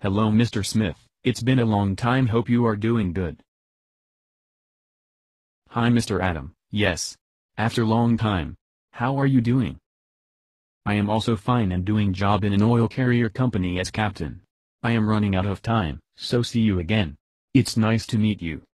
Hello Mr. Smith, it's been a long time hope you are doing good. Hi Mr. Adam, yes. After long time. How are you doing? I am also fine and doing job in an oil carrier company as captain. I am running out of time, so see you again. It's nice to meet you.